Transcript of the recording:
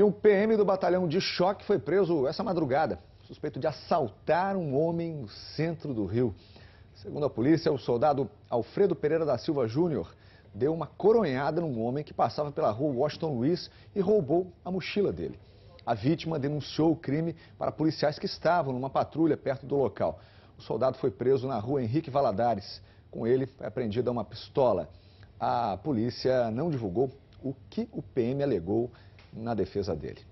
E um PM do batalhão de choque foi preso essa madrugada, suspeito de assaltar um homem no centro do Rio. Segundo a polícia, o soldado Alfredo Pereira da Silva Júnior deu uma coronhada num homem que passava pela rua Washington Luiz e roubou a mochila dele. A vítima denunciou o crime para policiais que estavam numa patrulha perto do local. O soldado foi preso na rua Henrique Valadares. Com ele foi apreendida uma pistola. A polícia não divulgou o que o PM alegou na defesa dele.